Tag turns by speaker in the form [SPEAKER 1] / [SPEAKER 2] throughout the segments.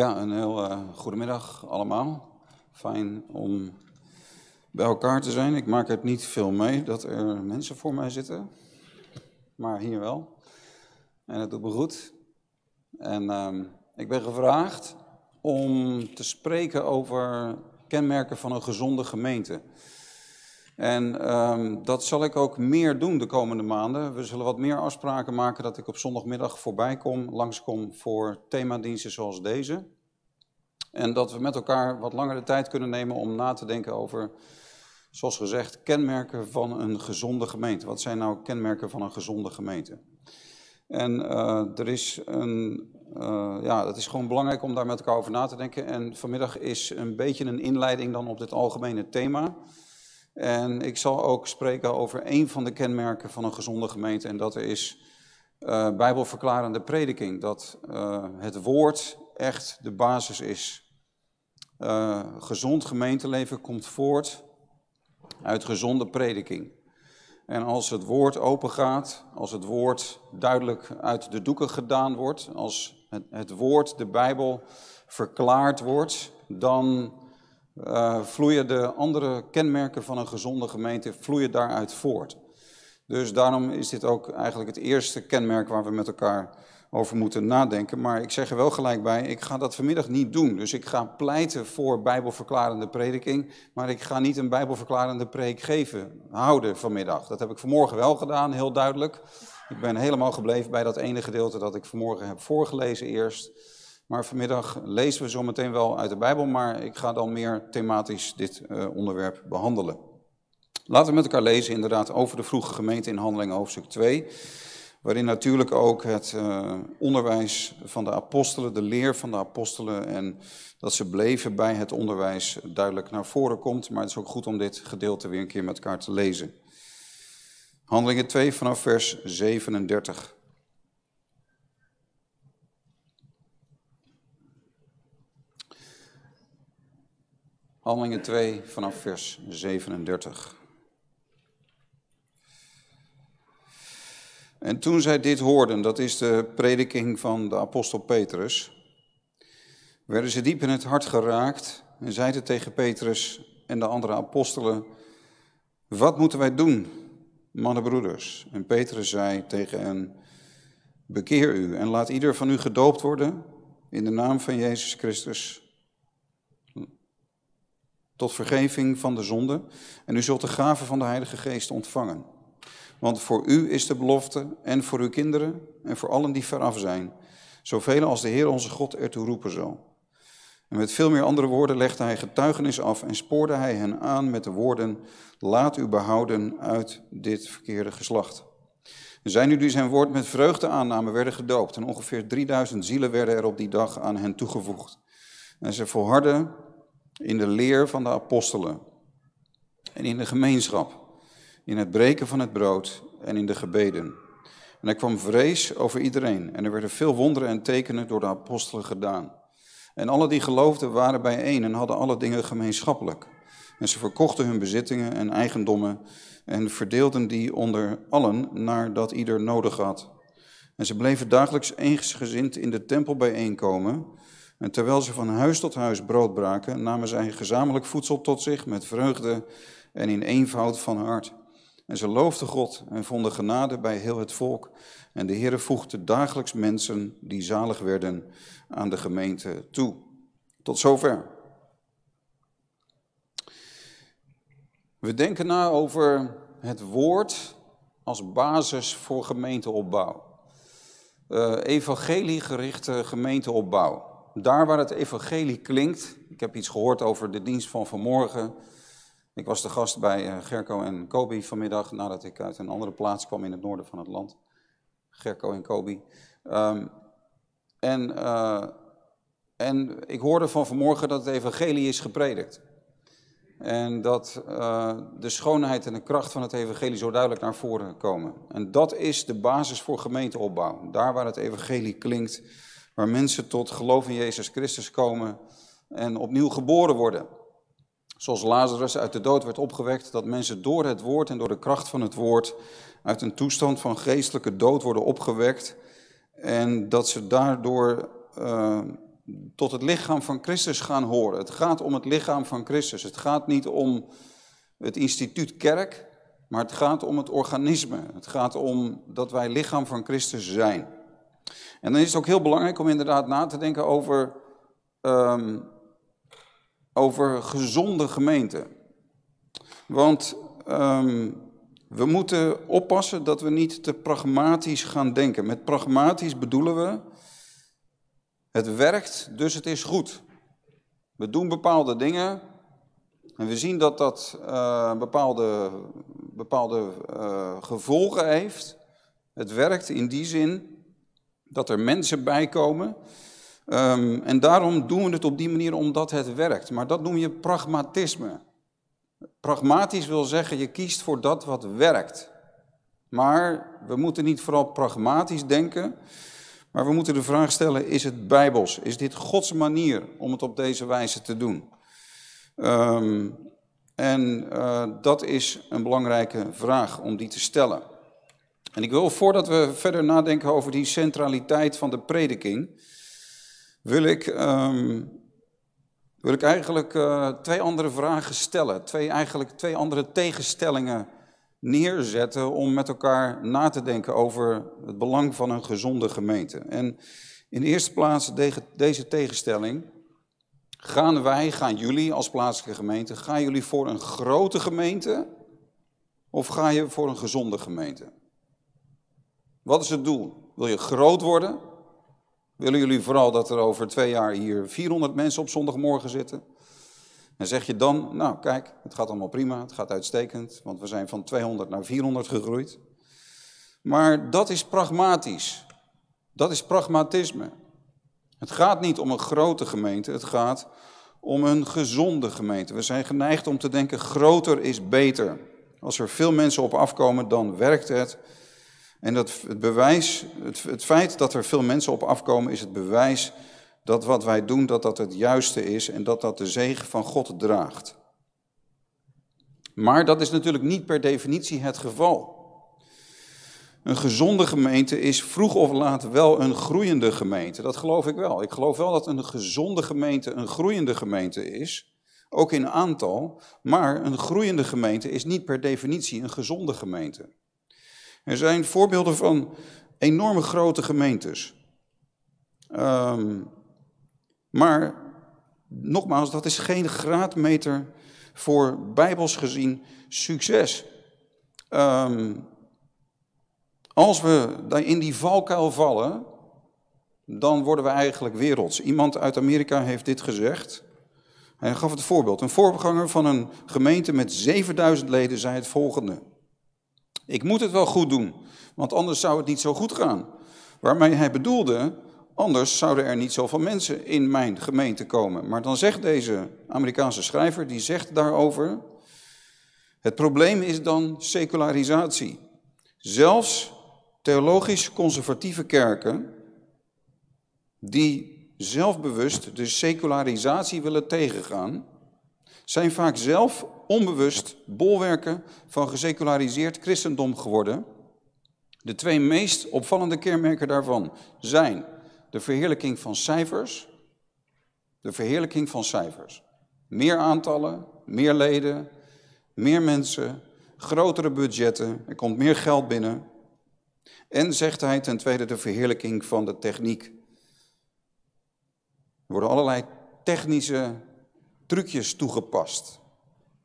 [SPEAKER 1] Ja, een heel eh, goedemiddag allemaal. Fijn om bij elkaar te zijn. Ik maak het niet veel mee dat er mensen voor mij zitten, maar hier wel. En het doet me goed. En ehm, ik ben gevraagd om te spreken over kenmerken van een gezonde gemeente. En um, dat zal ik ook meer doen de komende maanden. We zullen wat meer afspraken maken dat ik op zondagmiddag voorbij kom, langskom voor themadiensten zoals deze. En dat we met elkaar wat langer de tijd kunnen nemen om na te denken over, zoals gezegd, kenmerken van een gezonde gemeente. Wat zijn nou kenmerken van een gezonde gemeente? En uh, er is een, uh, ja, het is gewoon belangrijk om daar met elkaar over na te denken. En vanmiddag is een beetje een inleiding dan op dit algemene thema. En ik zal ook spreken over een van de kenmerken van een gezonde gemeente en dat is eh, bijbelverklarende prediking. Dat eh, het woord echt de basis is. Eh, gezond gemeenteleven komt voort uit gezonde prediking. En als het woord open gaat, als het woord duidelijk uit de doeken gedaan wordt, als het, het woord, de Bijbel, verklaard wordt, dan eh, vloeien de andere kenmerken van een gezonde gemeente vloeien daaruit voort. Dus daarom is dit ook eigenlijk het eerste kenmerk waar we met elkaar over moeten nadenken. Maar ik zeg er wel gelijk bij, ik ga dat vanmiddag niet doen. Dus ik ga pleiten voor bijbelverklarende prediking, maar ik ga niet een bijbelverklarende preek geven, houden vanmiddag. Dat heb ik vanmorgen wel gedaan, heel duidelijk. Ik ben helemaal gebleven bij dat ene gedeelte dat ik vanmorgen heb voorgelezen eerst. Maar vanmiddag lezen we zo meteen wel uit de Bijbel, maar ik ga dan meer thematisch dit eh, onderwerp behandelen. Laten we met elkaar lezen inderdaad over de vroege gemeente in Handelingen hoofdstuk 2, waarin natuurlijk ook het eh, onderwijs van de apostelen, de leer van de apostelen en dat ze bleven bij het onderwijs duidelijk naar voren komt. Maar het is ook goed om dit gedeelte weer een keer met elkaar te lezen. Handelingen 2 vanaf vers 37. Handelingen 2 vanaf vers 37. En toen zij dit hoorden, dat is de prediking van de apostel Petrus, werden ze diep in het hart geraakt en zeiden tegen Petrus en de andere apostelen, wat moeten wij doen, mannenbroeders? En Petrus zei tegen hen, bekeer u en laat ieder van u gedoopt worden in de naam van Jezus Christus tot vergeving van de zonde. En u zult de gave van de Heilige Geest ontvangen. Want voor u is de belofte en voor uw kinderen en voor allen die veraf zijn, zoveel als de Heer onze God ertoe roepen zal. En met veel meer andere woorden legde hij getuigenis af en spoorde hij hen aan met de woorden, laat u behouden uit dit verkeerde geslacht. En zij nu die zijn woord met vreugde aannamen werden gedoopt en ongeveer 3000 zielen werden er op die dag aan hen toegevoegd. En ze volharden in de leer van de apostelen en in de gemeenschap, in het breken van het brood en in de gebeden. En er kwam vrees over iedereen en er werden veel wonderen en tekenen door de apostelen gedaan. En alle die geloofden waren bijeen en hadden alle dingen gemeenschappelijk. En ze verkochten hun bezittingen en eigendommen en verdeelden die onder allen naar dat ieder nodig had. En ze bleven dagelijks eensgezind in de tempel bijeenkomen en terwijl ze van huis tot huis brood braken, namen zij gezamenlijk voedsel tot zich met vreugde en in eenvoud van hart. En ze loofden God en vonden genade bij heel het volk. En de Heere voegde dagelijks mensen die zalig werden aan de gemeente toe. Tot zover. We denken na over het woord als basis voor gemeenteopbouw. Uh, eh, evangeliegerichte gemeenteopbouw. Daar waar het evangelie klinkt, ik heb iets gehoord over de dienst van vanmorgen. Ik was de gast bij eh, Gerco en Kobi vanmiddag, nadat ik uit een andere plaats kwam in het noorden van het land. Gerco en Kobi. Ehm, en, eh, en ik hoorde van vanmorgen dat het evangelie is gepredikt. En dat eh, de schoonheid en de kracht van het evangelie zo duidelijk naar voren komen. En dat is de basis voor gemeenteopbouw. Daar waar het evangelie klinkt, waar mensen tot geloof in Jezus Christus komen en opnieuw geboren worden. Zoals Lazarus uit de dood werd opgewekt, dat mensen door het woord en door de kracht van het woord uit een toestand van geestelijke dood worden opgewekt en dat ze daardoor eh, tot het lichaam van Christus gaan horen. Het gaat om het lichaam van Christus. Het gaat niet om het instituut kerk, maar het gaat om het organisme. Het gaat om dat wij lichaam van Christus zijn. En dan is het ook heel belangrijk om inderdaad na te denken over, ehm, over gezonde gemeenten. Want ehm, we moeten oppassen dat we niet te pragmatisch gaan denken. Met pragmatisch bedoelen we, het werkt, dus het is goed. We doen bepaalde dingen en we zien dat dat eh, bepaalde, bepaalde eh, gevolgen heeft. Het werkt in die zin dat er mensen bij komen. Ehm, en daarom doen we het op die manier omdat het werkt. Maar dat noem je pragmatisme. Pragmatisch wil zeggen, je kiest voor dat wat werkt. Maar we moeten niet vooral pragmatisch denken, maar we moeten de vraag stellen, is het bijbels? Is dit Gods manier om het op deze wijze te doen? Ehm, en eh, dat is een belangrijke vraag om die te stellen. En ik wil, voordat we verder nadenken over die centraliteit van de prediking, wil ik, um, wil ik eigenlijk uh, twee andere vragen stellen. Twee, eigenlijk twee andere tegenstellingen neerzetten om met elkaar na te denken over het belang van een gezonde gemeente. En in eerste plaats deze tegenstelling. Gaan wij, gaan jullie als plaatselijke gemeente, gaan jullie voor een grote gemeente of ga je voor een gezonde gemeente? Wat is het doel? Wil je groot worden? Willen jullie vooral dat er over twee jaar hier 400 mensen op zondagmorgen zitten? En zeg je dan, nou kijk, het gaat allemaal prima, het gaat uitstekend, want we zijn van 200 naar 400 gegroeid. Maar dat is pragmatisch. Dat is pragmatisme. Het gaat niet om een grote gemeente, het gaat om een gezonde gemeente. We zijn geneigd om te denken groter is beter. Als er veel mensen op afkomen, dan werkt het. En dat het bewijs, het, het feit dat er veel mensen op afkomen, is het bewijs dat wat wij doen, dat dat het juiste is en dat dat de zegen van God draagt. Maar dat is natuurlijk niet per definitie het geval. Een gezonde gemeente is vroeg of laat wel een groeiende gemeente. Dat geloof ik wel. Ik geloof wel dat een gezonde gemeente een groeiende gemeente is, ook in aantal. Maar een groeiende gemeente is niet per definitie een gezonde gemeente. Er zijn voorbeelden van enorme grote gemeentes. Ehm, maar nogmaals, dat is geen graadmeter voor bijbels gezien succes. Ehm, als we in die valkuil vallen, dan worden we eigenlijk werelds. Iemand uit Amerika heeft dit gezegd. Hij gaf het voorbeeld. Een voorganger van een gemeente met 7000 leden zei het volgende. Ik moet het wel goed doen, want anders zou het niet zo goed gaan. Waarmee hij bedoelde, anders zouden er niet zoveel mensen in mijn gemeente komen. Maar dan zegt deze Amerikaanse schrijver, die zegt daarover, het probleem is dan secularisatie. Zelfs theologisch conservatieve kerken, die zelfbewust de secularisatie willen tegengaan, zijn vaak zelf onbewust bolwerken van geseculariseerd christendom geworden. De twee meest opvallende kenmerken daarvan zijn de verheerlijking van cijfers, de verheerlijking van cijfers. Meer aantallen, meer leden, meer mensen, grotere budgetten, er komt meer geld binnen. En zegt hij ten tweede de verheerlijking van de techniek. Er worden allerlei technische trucjes toegepast.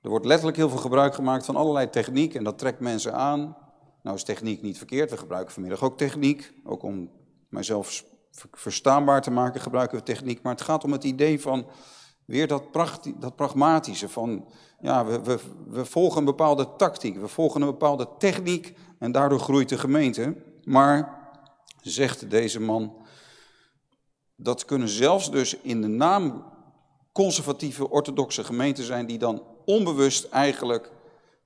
[SPEAKER 1] Er wordt letterlijk heel veel gebruik gemaakt van allerlei techniek en dat trekt mensen aan. Nou is techniek niet verkeerd, we gebruiken vanmiddag ook techniek. Ook om mijzelf verstaanbaar te maken gebruiken we techniek. Maar het gaat om het idee van weer dat, dat pragmatische van... ja, we, we, we volgen een bepaalde tactiek, we volgen een bepaalde techniek... en daardoor groeit de gemeente. Maar, zegt deze man, dat kunnen zelfs dus in de naam conservatieve, orthodoxe gemeenten zijn die dan onbewust eigenlijk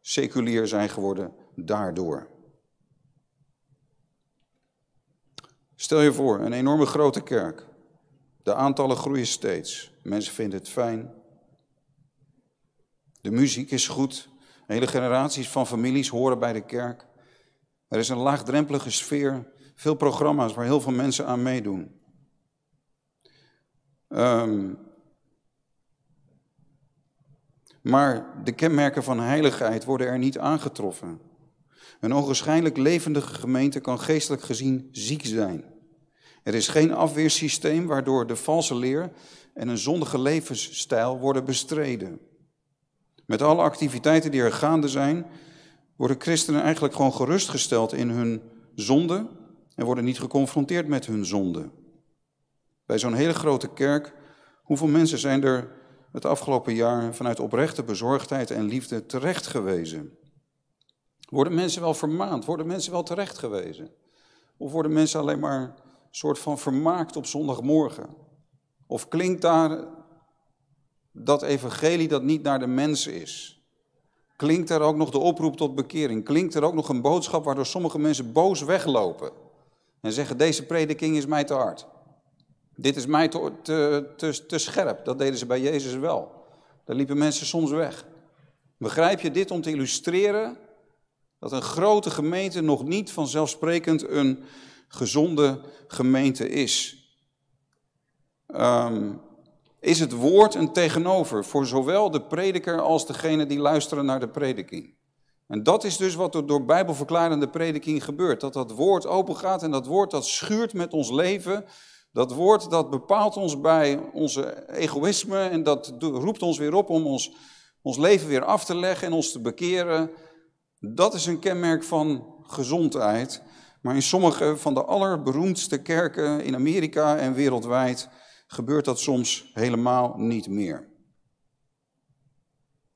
[SPEAKER 1] seculier zijn geworden daardoor. Stel je voor, een enorme grote kerk. De aantallen groeien steeds. Mensen vinden het fijn. De muziek is goed. Hele generaties van families horen bij de kerk. Er is een laagdrempelige sfeer. Veel programma's waar heel veel mensen aan meedoen. Um, maar de kenmerken van heiligheid worden er niet aangetroffen. Een onwaarschijnlijk levendige gemeente kan geestelijk gezien ziek zijn. Er is geen afweersysteem waardoor de valse leer en een zondige levensstijl worden bestreden. Met alle activiteiten die er gaande zijn, worden christenen eigenlijk gewoon gerustgesteld in hun zonde en worden niet geconfronteerd met hun zonde. Bij zo'n hele grote kerk, hoeveel mensen zijn er het afgelopen jaar vanuit oprechte bezorgdheid en liefde terechtgewezen? Worden mensen wel vermaand? Worden mensen wel terechtgewezen? Of worden mensen alleen maar soort van vermaakt op zondagmorgen? Of klinkt daar dat evangelie dat niet naar de mens is? Klinkt er ook nog de oproep tot bekering? Klinkt er ook nog een boodschap waardoor sommige mensen boos weglopen? En zeggen, deze prediking is mij te hard. Dit is mij te, te, te, scherp. Dat deden ze bij Jezus wel. Daar liepen mensen soms weg. Begrijp je dit om te illustreren dat een grote gemeente nog niet vanzelfsprekend een gezonde gemeente is? Ehm, is het woord een tegenover voor zowel de prediker als degene die luisteren naar de prediking? En dat is dus wat er door bijbelverklarende prediking gebeurt. Dat dat woord open gaat en dat woord dat schuurt met ons leven dat woord dat bepaalt ons bij onze egoïsme en dat roept ons weer op om ons, ons leven weer af te leggen en ons te bekeren. Dat is een kenmerk van gezondheid. Maar in sommige van de allerberoemdste kerken in Amerika en wereldwijd gebeurt dat soms helemaal niet meer.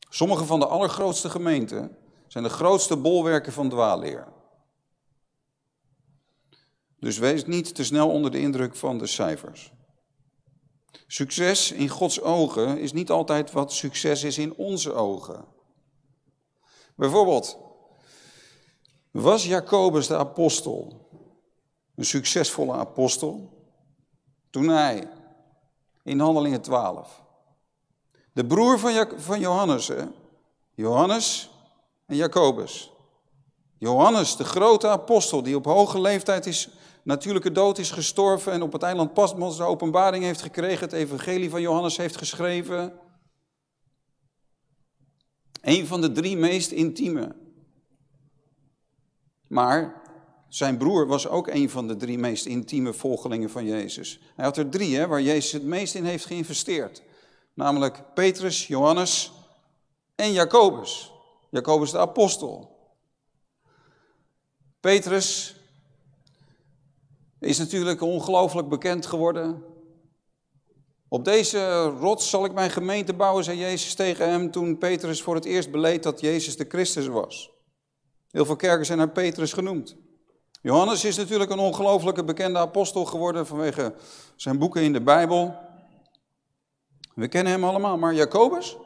[SPEAKER 1] Sommige van de allergrootste gemeenten zijn de grootste bolwerken van dwaalleer. Dus wees niet te snel onder de indruk van de cijfers. Succes in Gods ogen is niet altijd wat succes is in onze ogen. Bijvoorbeeld, was Jacobus de apostel een succesvolle apostel toen hij in Handelingen 12 de broer van, van Johannes, hè? Johannes en Jacobus. Johannes, de grote apostel die op hoge leeftijd is natuurlijke dood is gestorven en op het eiland Pasmos de openbaring heeft gekregen, het evangelie van Johannes heeft geschreven. Een van de drie meest intieme. Maar zijn broer was ook een van de drie meest intieme volgelingen van Jezus. Hij had er drie hè, waar Jezus het meest in heeft geïnvesteerd. Namelijk Petrus, Johannes en Jacobus. Jacobus de apostel. Petrus is natuurlijk ongelooflijk bekend geworden. Op deze rots zal ik mijn gemeente bouwen, zei Jezus tegen hem toen Petrus voor het eerst beleed dat Jezus de Christus was. Heel veel kerken zijn naar Petrus genoemd. Johannes is natuurlijk een ongelooflijke bekende apostel geworden vanwege zijn boeken in de Bijbel. We kennen hem allemaal, maar Jacobus?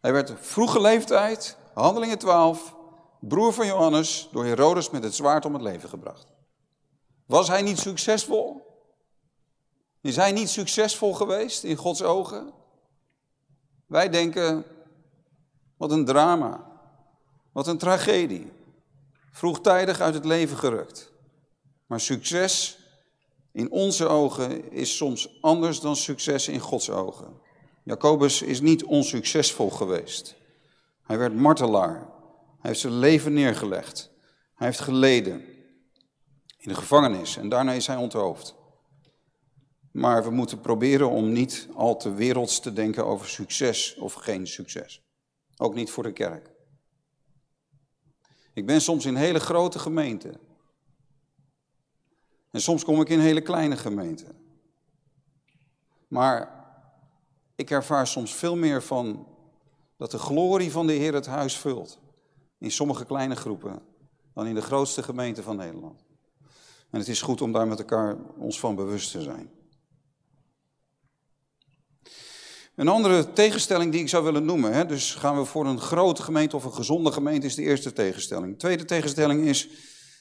[SPEAKER 1] Hij werd vroege leeftijd, handelingen 12, broer van Johannes, door Herodes met het zwaard om het leven gebracht. Was hij niet succesvol? Is hij niet succesvol geweest in Gods ogen? Wij denken, wat een drama, wat een tragedie. Vroegtijdig uit het leven gerukt. Maar succes in onze ogen is soms anders dan succes in Gods ogen. Jacobus is niet onsuccesvol geweest. Hij werd martelaar. Hij heeft zijn leven neergelegd. Hij heeft geleden in de gevangenis en daarna is hij onthoofd. Maar we moeten proberen om niet al te werelds te denken over succes of geen succes. Ook niet voor de kerk. Ik ben soms in hele grote gemeenten. En soms kom ik in hele kleine gemeenten. Maar ik ervaar soms veel meer van dat de glorie van de Heer het huis vult. In sommige kleine groepen dan in de grootste gemeente van Nederland. En het is goed om daar met elkaar ons van bewust te zijn. Een andere tegenstelling die ik zou willen noemen, hè, dus gaan we voor een grote gemeente of een gezonde gemeente, is de eerste tegenstelling. tweede tegenstelling is,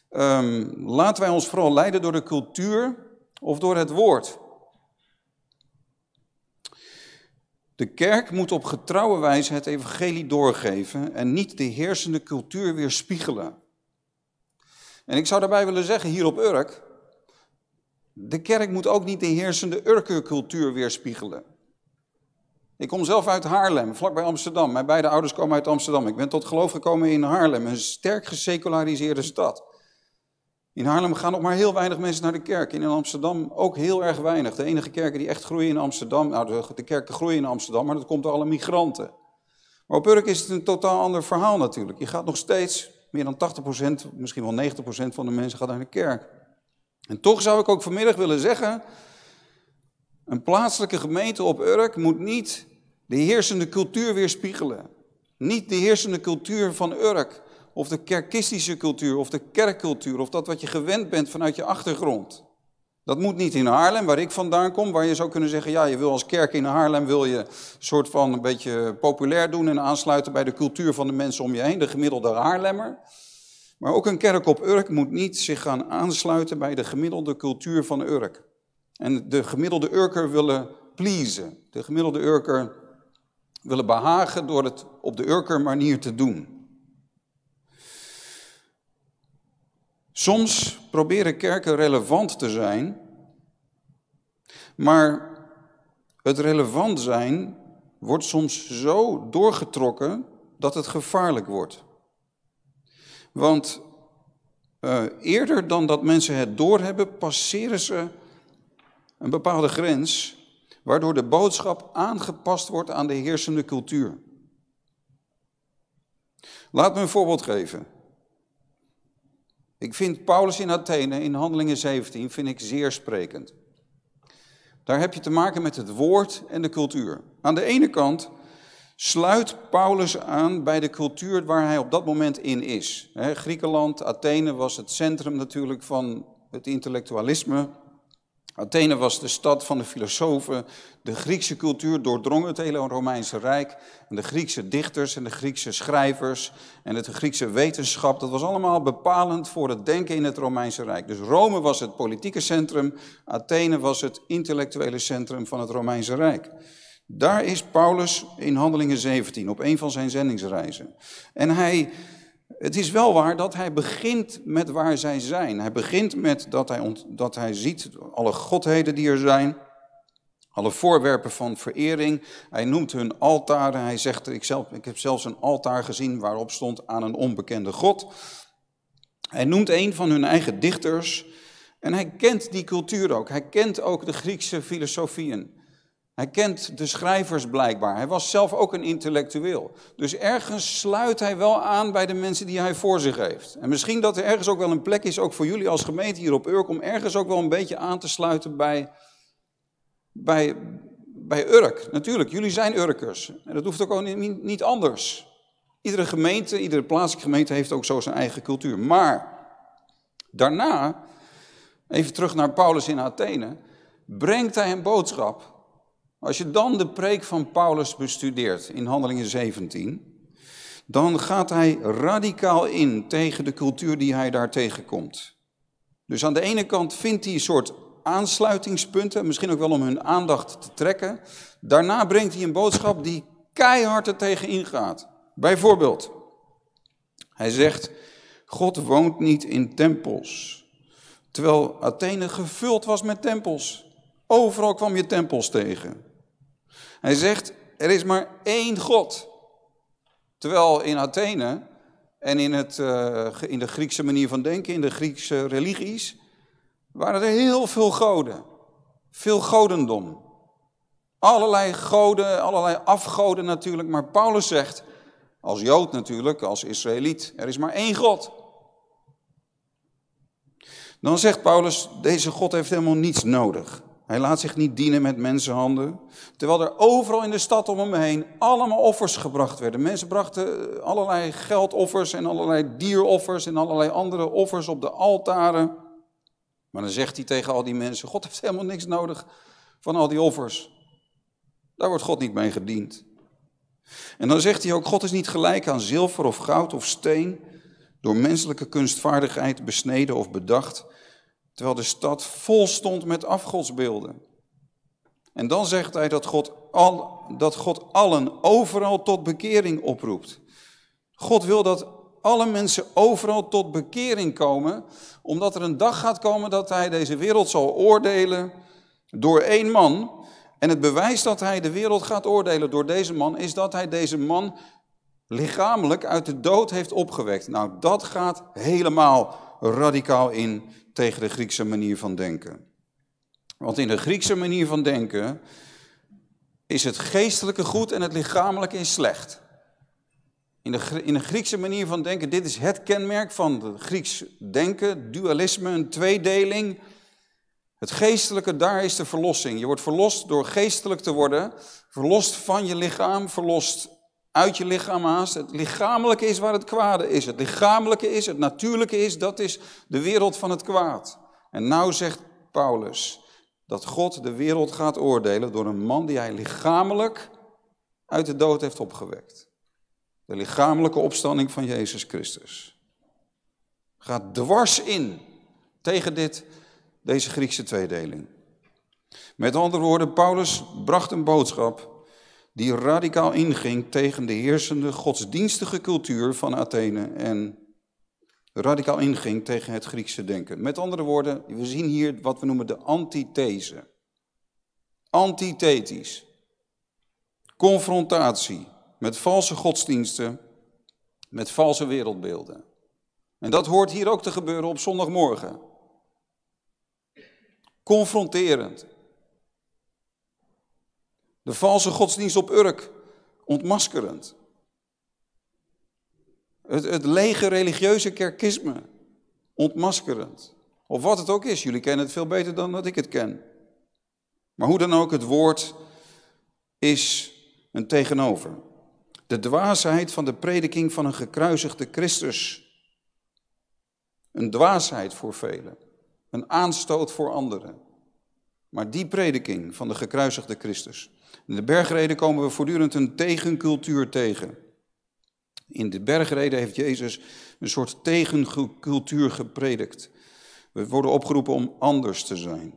[SPEAKER 1] ehm, laten wij ons vooral leiden door de cultuur of door het woord. De kerk moet op getrouwe wijze het evangelie doorgeven en niet de heersende cultuur weerspiegelen. En ik zou daarbij willen zeggen, hier op Urk, de kerk moet ook niet de heersende Urkercultuur weerspiegelen. Ik kom zelf uit Haarlem, vlakbij Amsterdam. Mijn beide ouders komen uit Amsterdam. Ik ben tot geloof gekomen in Haarlem, een sterk geseculariseerde stad. In Haarlem gaan nog maar heel weinig mensen naar de kerk. in Amsterdam ook heel erg weinig. De enige kerken die echt groeien in Amsterdam, nou de, de kerken groeien in Amsterdam, maar dat komt door alle migranten. Maar op Urk is het een totaal ander verhaal natuurlijk. Je gaat nog steeds meer dan 80%, misschien wel 90% van de mensen gaat naar de kerk. En toch zou ik ook vanmiddag willen zeggen, een plaatselijke gemeente op Urk moet niet de heersende cultuur weerspiegelen. Niet de heersende cultuur van Urk, of de kerkistische cultuur, of de kerkcultuur, of dat wat je gewend bent vanuit je achtergrond. Dat moet niet in Haarlem, waar ik vandaan kom, waar je zou kunnen zeggen, ja, je wil als kerk in Haarlem wil je een soort van een beetje populair doen en aansluiten bij de cultuur van de mensen om je heen, de gemiddelde Haarlemmer. Maar ook een kerk op Urk moet niet zich gaan aansluiten bij de gemiddelde cultuur van Urk. En de gemiddelde Urker willen pleasen. De gemiddelde Urker willen behagen door het op de Urker manier te doen. Soms proberen kerken relevant te zijn, maar het relevant zijn wordt soms zo doorgetrokken dat het gevaarlijk wordt. Want eh, eerder dan dat mensen het doorhebben, passeren ze een bepaalde grens, waardoor de boodschap aangepast wordt aan de heersende cultuur. Laat me een voorbeeld geven. Ik vind Paulus in Athene in Handelingen 17 vind ik zeer sprekend. Daar heb je te maken met het woord en de cultuur. Aan de ene kant sluit Paulus aan bij de cultuur waar hij op dat moment in is. Griekenland, Athene was het centrum natuurlijk van het intellectualisme, Athene was de stad van de filosofen. De Griekse cultuur doordrong het hele Romeinse Rijk. En de Griekse dichters en de Griekse schrijvers en het Griekse wetenschap, dat was allemaal bepalend voor het denken in het Romeinse Rijk. Dus Rome was het politieke centrum, Athene was het intellectuele centrum van het Romeinse Rijk. Daar is Paulus in Handelingen 17 op een van zijn zendingsreizen. En hij het is wel waar dat hij begint met waar zij zijn. Hij begint met dat hij, dat hij ziet alle godheden die er zijn, alle voorwerpen van verering. Hij noemt hun altaren. Hij zegt, ik, zelf, ik heb zelfs een altaar gezien waarop stond aan een onbekende god. Hij noemt een van hun eigen dichters. En hij kent die cultuur ook. Hij kent ook de Griekse filosofieën. Hij kent de schrijvers blijkbaar. Hij was zelf ook een intellectueel. Dus ergens sluit hij wel aan bij de mensen die hij voor zich heeft. En misschien dat er ergens ook wel een plek is, ook voor jullie als gemeente hier op Urk, om ergens ook wel een beetje aan te sluiten bij, bij, bij Urk. Natuurlijk, jullie zijn Urkers. En dat hoeft ook, niet anders. Iedere gemeente, iedere plaatselijke gemeente heeft ook zo zijn eigen cultuur. Maar daarna, even terug naar Paulus in Athene, brengt hij een boodschap als je dan de preek van Paulus bestudeert in Handelingen 17, dan gaat hij radicaal in tegen de cultuur die hij daar tegenkomt. Dus aan de ene kant vindt hij een soort aansluitingspunten, misschien ook wel om hun aandacht te trekken. Daarna brengt hij een boodschap die keihard er tegen ingaat. Bijvoorbeeld, hij zegt, God woont niet in tempels. Terwijl Athene gevuld was met tempels. Overal kwam je tempels tegen. Hij zegt, er is maar één God. Terwijl in Athene en in, het, eh, in de Griekse manier van denken, in de Griekse religies, waren er heel veel goden. Veel godendom. Allerlei goden, allerlei afgoden natuurlijk, maar Paulus zegt, als Jood natuurlijk, als Israëliet, er is maar één God. Dan zegt Paulus, deze God heeft helemaal niets nodig. Hij laat zich niet dienen met mensenhanden. Terwijl er overal in de stad om hem heen allemaal offers gebracht werden. Mensen brachten eh, allerlei geldoffers en allerlei dieroffers en allerlei andere offers op de altaren. Maar dan zegt hij tegen al die mensen: God heeft helemaal niks nodig van al die offers. Daar wordt God niet mee gediend. En dan zegt hij ook: God is niet gelijk aan zilver of goud of steen, door menselijke kunstvaardigheid besneden of bedacht Terwijl de stad vol stond met afgodsbeelden. En dan zegt hij dat God, al, dat God allen overal tot bekering oproept. God wil dat alle mensen overal tot bekering komen, omdat er een dag gaat komen dat hij deze wereld zal oordelen door één man. En het bewijs dat hij de wereld gaat oordelen door deze man is dat hij deze man lichamelijk uit de dood heeft opgewekt. Nou, dat gaat helemaal radicaal in tegen de Griekse manier van denken. Want in de Griekse manier van denken is het geestelijke goed en het lichamelijke is slecht. In de, in de Griekse manier van denken, dit is het kenmerk van het Grieks denken, dualisme, een tweedeling. Het geestelijke, daar is de verlossing. Je wordt verlost door geestelijk te worden, verlost van je lichaam, verlost uit je lichaam haast. Het lichamelijke is waar het kwade is. Het lichamelijke is, het natuurlijke is, dat is de wereld van het kwaad. En nou zegt Paulus dat God de wereld gaat oordelen door een man die hij lichamelijk uit de dood heeft opgewekt. De lichamelijke opstanding van Jezus Christus. Gaat dwars in tegen dit, deze Griekse tweedeling. Met andere woorden, Paulus bracht een boodschap die radicaal inging tegen de heersende godsdienstige cultuur van Athene en radicaal inging tegen het Griekse denken. Met andere woorden, we zien hier wat we noemen de antithese. Antithetisch. Confrontatie met valse godsdiensten, met valse wereldbeelden. En dat hoort hier ook te gebeuren op zondagmorgen. Confronterend. De valse godsdienst op Urk, ontmaskerend. Het, lege religieuze kerkisme, ontmaskerend. Of wat het ook is, jullie kennen het veel beter dan dat ik het ken. Maar hoe dan ook, het woord is een tegenover. De dwaasheid van de prediking van een gekruisigde Christus. Een dwaasheid voor velen, een aanstoot voor anderen. Maar die prediking van de gekruisigde Christus, in de bergreden komen we voortdurend een tegencultuur tegen. In de bergreden heeft Jezus een soort tegencultuur gepredikt. We worden opgeroepen om anders te zijn.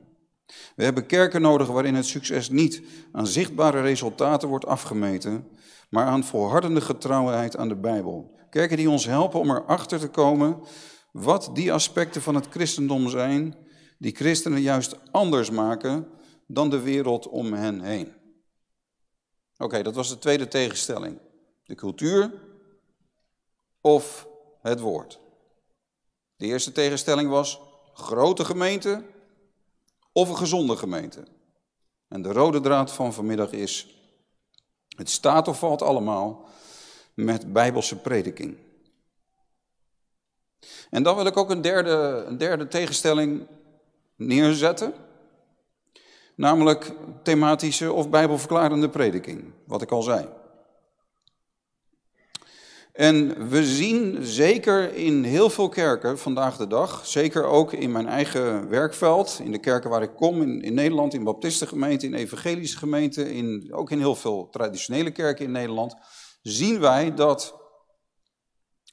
[SPEAKER 1] We hebben kerken nodig waarin het succes niet aan zichtbare resultaten wordt afgemeten, maar aan volhardende getrouwheid aan de Bijbel. Kerken die ons helpen om erachter te komen wat die aspecten van het christendom zijn die christenen juist anders maken dan de wereld om hen heen. Oké, dat was de tweede tegenstelling. De cultuur of het woord. De eerste tegenstelling was grote gemeente of een gezonde gemeente. En de rode draad van vanmiddag is, het staat of valt allemaal met bijbelse prediking. En dan wil ik ook een derde, een derde tegenstelling neerzetten namelijk thematische of bijbelverklarende prediking, wat ik al zei. En we zien zeker in heel veel kerken vandaag de dag, zeker ook in mijn eigen werkveld, in de kerken waar ik kom, in, Nederland, in baptistengemeenten, in evangelische gemeenten, in, ook in heel veel traditionele kerken in Nederland, zien wij dat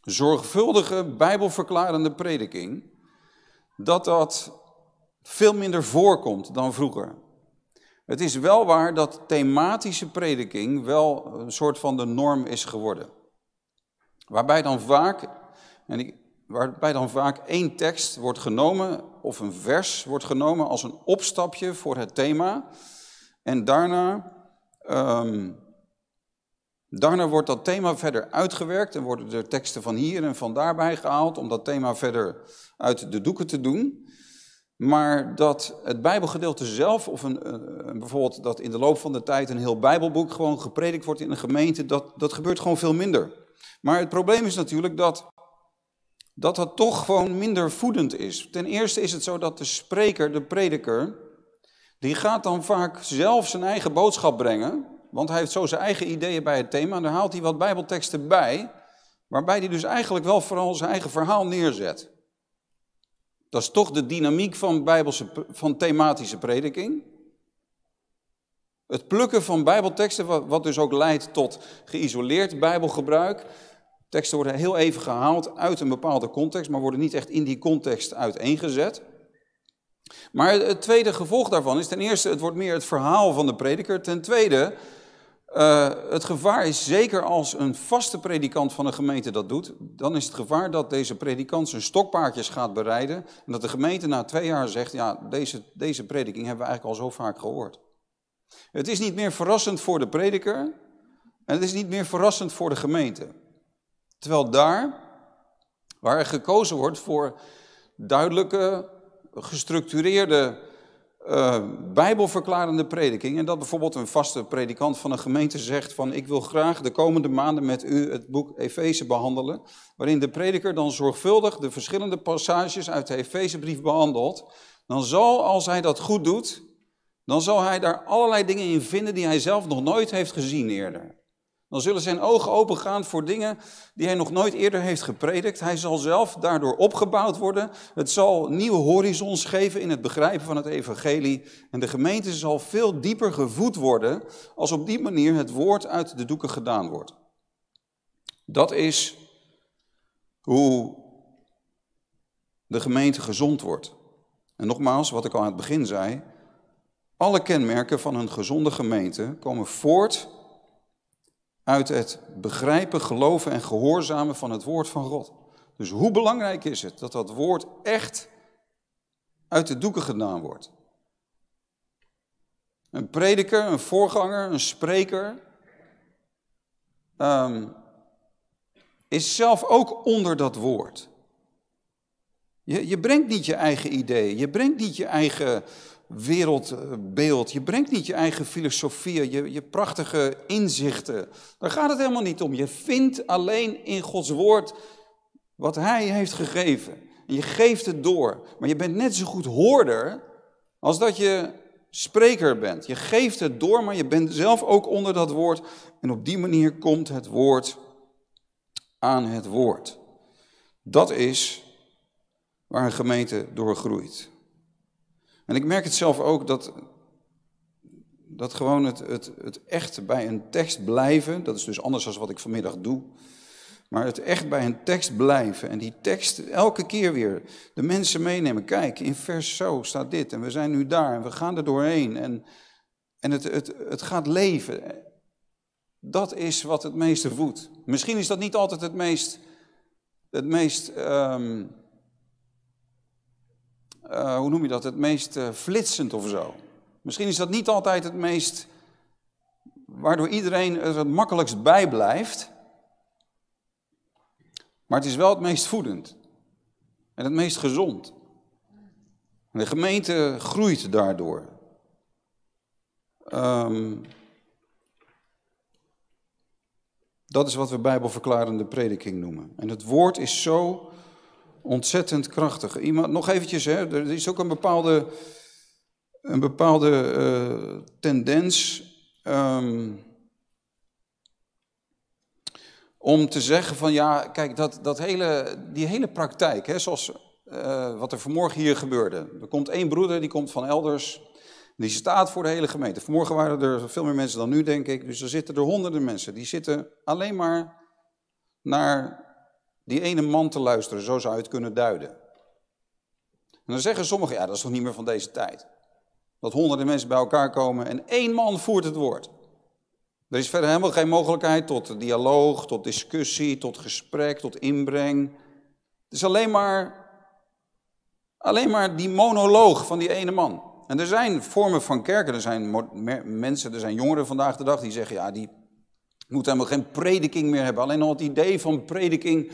[SPEAKER 1] zorgvuldige bijbelverklarende prediking, dat dat veel minder voorkomt dan vroeger. Het is wel waar dat thematische prediking wel een soort van de norm is geworden. Waarbij dan vaak, en ik, waarbij dan vaak één tekst wordt genomen of een vers wordt genomen als een opstapje voor het thema. En daarna, ehm, daarna wordt dat thema verder uitgewerkt en worden er teksten van hier en van daarbij gehaald om dat thema verder uit de doeken te doen. Maar dat het Bijbelgedeelte zelf, of een, bijvoorbeeld dat in de loop van de tijd een heel Bijbelboek gewoon gepredikt wordt in een gemeente, dat, dat gebeurt gewoon veel minder. Maar het probleem is natuurlijk dat, dat dat toch gewoon minder voedend is. Ten eerste is het zo dat de spreker, de prediker, die gaat dan vaak zelf zijn eigen boodschap brengen, want hij heeft zo zijn eigen ideeën bij het thema en daar haalt hij wat Bijbelteksten bij, waarbij hij dus eigenlijk wel vooral zijn eigen verhaal neerzet. Dat is toch de dynamiek van, bijbelse, van thematische prediking. Het plukken van bijbelteksten, wat, wat dus ook leidt tot geïsoleerd bijbelgebruik. Teksten worden heel even gehaald uit een bepaalde context, maar worden niet echt in die context uiteengezet. Maar het tweede gevolg daarvan is ten eerste, het wordt meer het verhaal van de prediker. Ten tweede, eh, het gevaar is zeker als een vaste predikant van een gemeente dat doet, dan is het gevaar dat deze predikant zijn stokpaardjes gaat bereiden en dat de gemeente na twee jaar zegt, ja, deze, deze prediking hebben we eigenlijk al zo vaak gehoord. Het is niet meer verrassend voor de prediker en het is niet meer verrassend voor de gemeente. Terwijl daar, waar er gekozen wordt voor duidelijke, gestructureerde uh, bijbelverklarende prediking. En dat bijvoorbeeld een vaste predikant van een gemeente zegt van ik wil graag de komende maanden met u het boek Efeze behandelen. Waarin de prediker dan zorgvuldig de verschillende passages uit de Efezebrief behandelt. Dan zal, als hij dat goed doet, dan zal hij daar allerlei dingen in vinden die hij zelf nog nooit heeft gezien eerder. Dan zullen zijn ogen opengaan voor dingen die hij nog nooit eerder heeft gepredikt. Hij zal zelf daardoor opgebouwd worden. Het zal nieuwe horizons geven in het begrijpen van het evangelie. En de gemeente zal veel dieper gevoed worden als op die manier het woord uit de doeken gedaan wordt. Dat is hoe de gemeente gezond wordt. En nogmaals, wat ik al aan het begin zei, alle kenmerken van een gezonde gemeente komen voort uit het begrijpen, geloven en gehoorzamen van het woord van God. Dus hoe belangrijk is het dat dat woord echt uit de doeken gedaan wordt? Een prediker, een voorganger, een spreker ehm, is zelf ook onder dat woord. Je, je brengt niet je eigen ideeën, je brengt niet je eigen wereldbeeld. Je brengt niet je eigen filosofie, je, je prachtige inzichten. Daar gaat het helemaal niet om. Je vindt alleen in Gods woord wat Hij heeft gegeven. En je geeft het door. Maar je bent net zo goed hoorder als dat je spreker bent. Je geeft het door, maar je bent zelf ook onder dat woord. En op die manier komt het woord aan het woord. Dat is waar een gemeente door groeit. En ik merk het zelf ook dat, dat gewoon het, het, het echt bij een tekst blijven, dat is dus anders dan wat ik vanmiddag doe, maar het echt bij een tekst blijven en die tekst elke keer weer de mensen meenemen. Kijk, in vers zo staat dit en we zijn nu daar en we gaan er doorheen en, en het, het, het gaat leven. Dat is wat het meeste voedt. Misschien is dat niet altijd het meest, het meest ehm, eh, hoe noem je dat, het meest eh, flitsend of zo. Misschien is dat niet altijd het meest, waardoor iedereen er het makkelijkst bij blijft. Maar het is wel het meest voedend en het meest gezond. En de gemeente groeit daardoor. Ehm, dat is wat we bijbelverklarende prediking noemen. En het woord is zo Ontzettend krachtig. Iemand, nog eventjes, hè, er is ook een bepaalde, een bepaalde eh, tendens ehm, om te zeggen van ja, kijk, dat, dat hele, die hele praktijk, hè, zoals eh, wat er vanmorgen hier gebeurde. Er komt één broeder, die komt van elders, die staat voor de hele gemeente. Vanmorgen waren er veel meer mensen dan nu, denk ik. Dus er zitten er honderden mensen, die zitten alleen maar naar die ene man te luisteren, zo zou het kunnen duiden. En dan zeggen sommigen, ja dat is toch niet meer van deze tijd. Dat honderden mensen bij elkaar komen en één man voert het woord. Er is verder helemaal geen mogelijkheid tot dialoog, tot discussie, tot gesprek, tot inbreng. Het is alleen maar, alleen maar die monoloog van die ene man. En er zijn vormen van kerken, er zijn mensen, er zijn jongeren vandaag de dag die zeggen, ja die moet helemaal geen prediking meer hebben. Alleen al het idee van prediking,